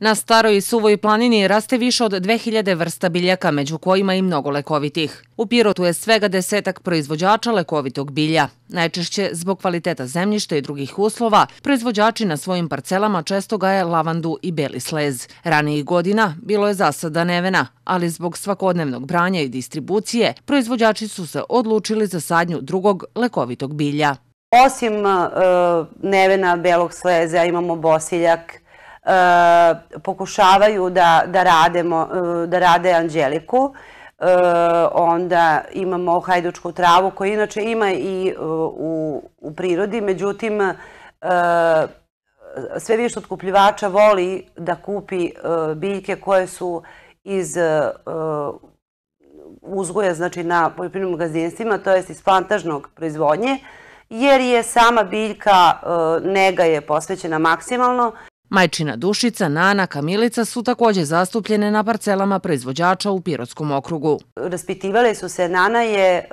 Na staroj i suvoj planini raste više od 2000 vrsta biljaka, među kojima i mnogo lekovitih. U Pirotu je svega desetak proizvođača lekovitog bilja. Najčešće, zbog kvaliteta zemljišta i drugih uslova, proizvođači na svojim parcelama često gaje lavandu i beli slez. Ranijih godina bilo je zasada nevena, ali zbog svakodnevnog branja i distribucije, proizvođači su se odlučili za sadnju drugog lekovitog bilja. Osim e, nevena, belog sleza, imamo bosiljak, E, pokušavaju da, da, e, da rade Anđeliku. E, onda imamo hajdučku travu koja inače ima i u, prirodi, međutim sve više otkupljivača voli da kupi biljke koje su iz uzgoja znači na poljoprivrednim gazdinstvima, to jest iz plantažnog proizvodnje, jer je sama biljka, nega je posvećena maksimalno, Majčina dušica, nana, kamilica su takođe zastupljene na parcelama proizvođača u Pirotskom okrugu. Raspitivali su se, nana je e,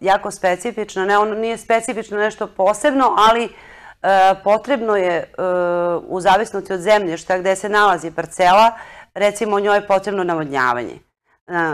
jako specifična, ne, ono nije specifično nešto posebno, ali e, potrebno je e, u zavisnosti od šta gde se nalazi parcela, recimo njoj je potrebno navodnjavanje.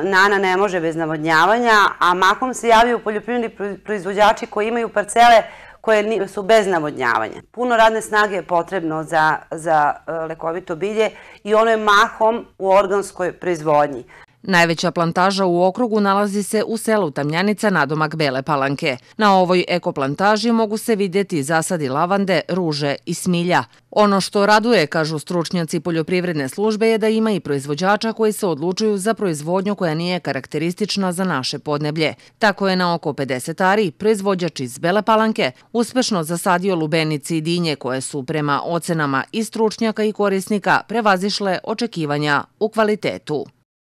Nana ne može bez navodnjavanja, a makom se u poljoprivredni proizvođači koji imaju parcele koje su bez navodnjavanja. Puno radne snage je potrebno za, za e, lekovito bilje i ono je mahom u organskoj proizvodnji. Najveća plantaža u okrugu nalazi se u selu Tamljanica nadomak Bele Palanke. Na ovoj ekoplantaži mogu se vidjeti zasadi lavande, ruže i smilja. Ono što raduje, kažu stručnjaci poljoprivredne službe, je da ima i proizvođača koji se odlučuju za proizvodnju koja nije karakteristična za naše podneblje. Tako je na oko 50 ari proizvođač iz Bele Palanke uspešno zasadio lubenici i dinje koje su prema ocenama i stručnjaka i korisnika prevazišle očekivanja u kvalitetu.